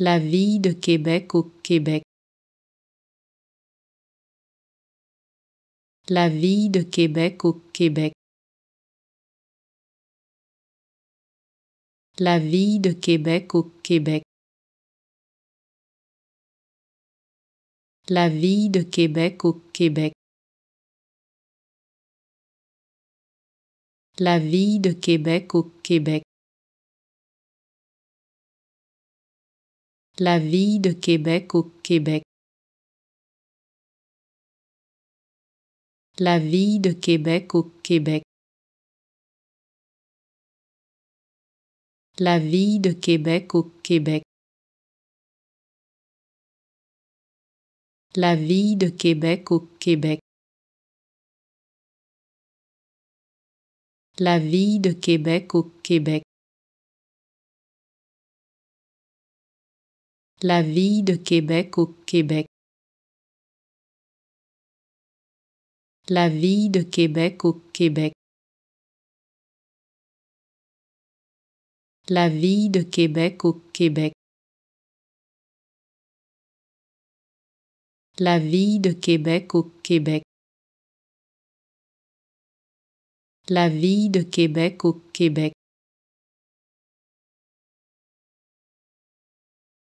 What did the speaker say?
La vie de Québec au Québec. La vie de Québec au Québec. La vie de Québec au Québec. La vie de Québec au Québec. La vie de Québec au Québec. La vie de Québec au Québec. La vie de Québec au Québec. La vie de Québec au Québec. La vie de Québec au Québec. La vie de Québec au Québec. La vie de Québec au Québec. La vie de Québec au Québec. La vie de Québec au Québec. La vie de Québec au Québec. La vie de Québec au Québec.